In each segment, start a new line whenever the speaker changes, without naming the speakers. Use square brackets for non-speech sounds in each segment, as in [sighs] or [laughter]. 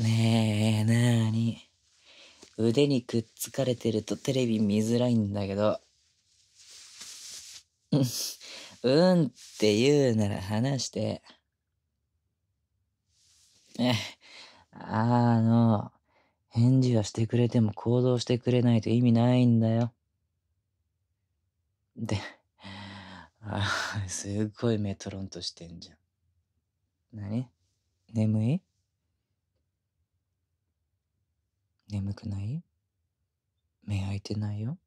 ねえ、なーに。腕にくっつかれてるとテレビ見づらいんだけど。[laughs] うんって言うなら話して。え、あの、返事はしてくれても行動してくれないと意味ないんだよ。で、あ、すっごいメトロンとしてんじゃん。何眠い眠くない目開いてないよ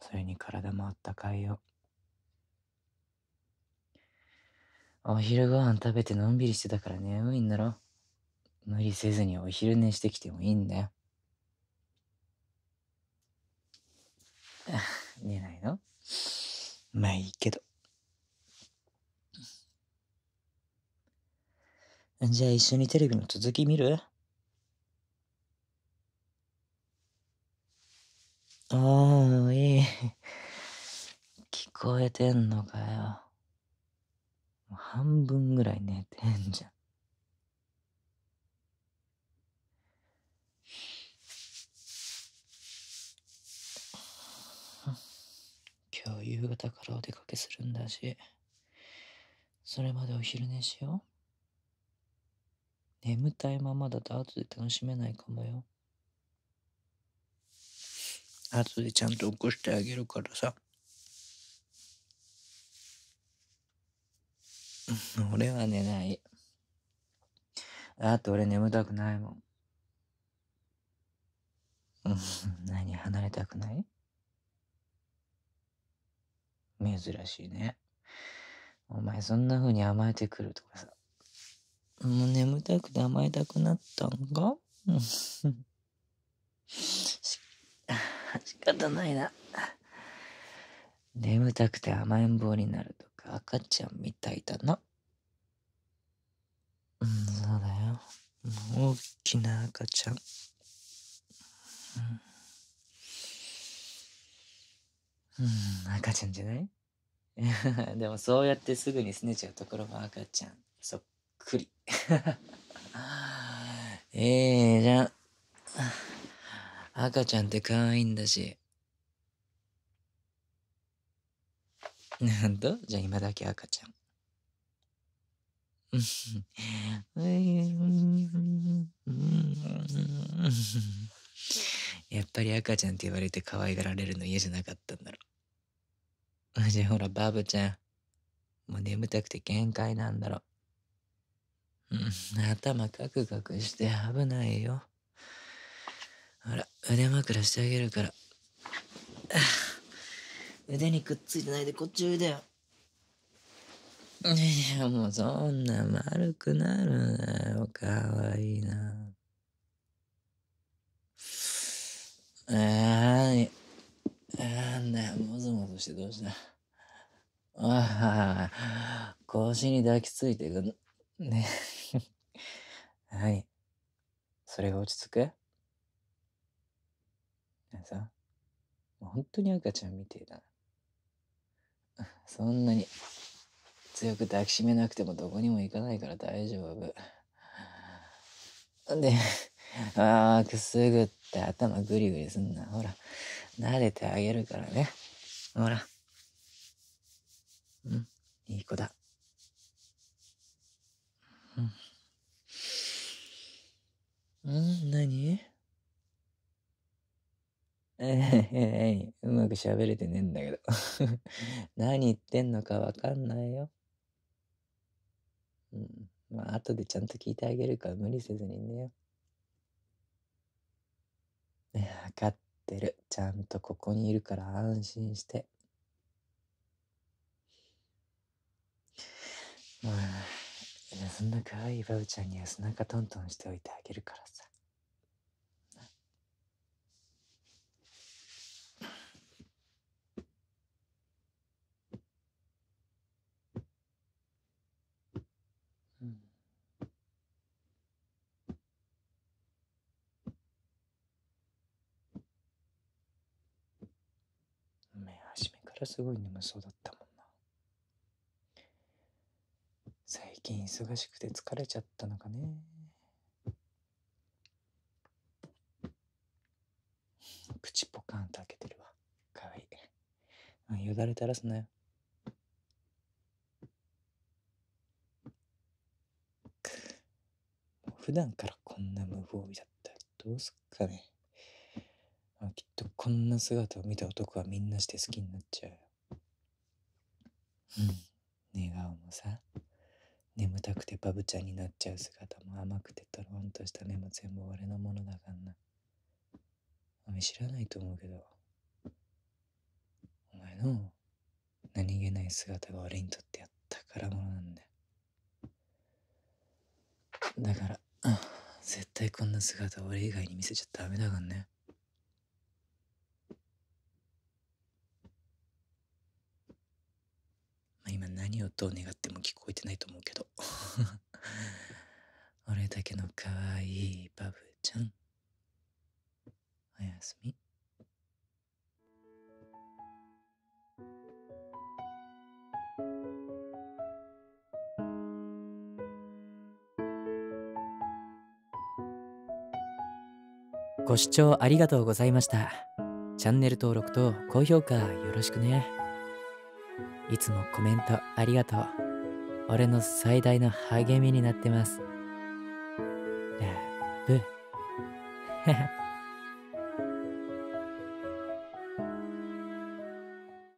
それに体もあったかいよお昼ご飯食べてのんびりしてたから眠いんだろ無理せずにお昼寝してきてもいいんだよ [laughs] 寝ないのまあいいけどじゃあ一緒にテレビの続き見るああ、い、聞こえてんのかよ。半分ぐらい寝てんじゃん。今日夕方からお出かけするんだし、それまでお昼寝しよう。眠たいままだと後で楽しめないかもよ。後でちゃんと起こしてあげるからさ。俺は寝ない。あと俺眠たくないもん。何離れたくない珍しいね。お前そんな風に甘えてくるとかさ。もう眠たくて甘えたくなったんか方ないな。眠たくて甘えん坊になるとか赤ちゃんみたいだな。うん、そうだよ。大きな赤ちゃん。うんうん、赤ちゃんじゃない [laughs] でもそうやってすぐにすねちゃうところも赤ちゃんそっくり [laughs] ええじゃん。赤ちゃんって可愛いんだし。なんとじゃあ今だけ赤ちゃん。[laughs] やっぱり赤ちゃんって言われて可愛がられるの嫌じゃなかったんだろ。じゃあほら、バブちゃん。もう眠たくて限界なんだろ。[laughs] 頭カクカクして危ないよ。ほら腕枕してあげるから [sighs] 腕にくっついてないでこっちおいでよいやもうそんな丸くなるなよかわいいなあーなんだよもぞもぞしてどうしたああ腰に抱きついてくんね [laughs] はいそれが落ち着くなんかさ、もう本当に赤ちゃんみてえだな。[laughs] そんなに強く抱きしめなくてもどこにも行かないから大丈夫。[laughs] で、[laughs] あくすぐって頭ぐりぐりすんな。ほら、慣れてあげるからね。ほら。うん、いい子だ。えー、うまく喋れてねえんだけど [laughs] 何言ってんのかわかんないよ。うん。まあ、後でちゃんと聞いてあげるから無理せずにねよ。わかってる。ちゃんとここにいるから安心して。まあ、そんな可愛いバブちゃんには背中トントンしておいてあげるからさ。からすごい眠そうだったもんな。最近忙しくて疲れちゃったのかね。口ポカンと開けてるわ。かわいい。よだれ垂らすなよ。普段からこんな無防備だったらどうすっかね。あきっとこんな姿を見た男はみんなして好きになっちゃううん、寝顔もさ、眠たくてバブちゃんになっちゃう姿も甘くてトロンとした目も全部俺のものだからな。おめ知らないと思うけど、お前の何気ない姿が俺にとってや宝物なんだよ。だから、絶対こんな姿俺以外に見せちゃダメだからね。何をどう願っても聞こえてないと思うけど [laughs] 俺だけの可愛いバブちゃんおやすみご視聴ありがとうございました。チャンネル登録と高評価よろしくね。いつもコメントありがとう。俺の最大の励みになってます。ラブ。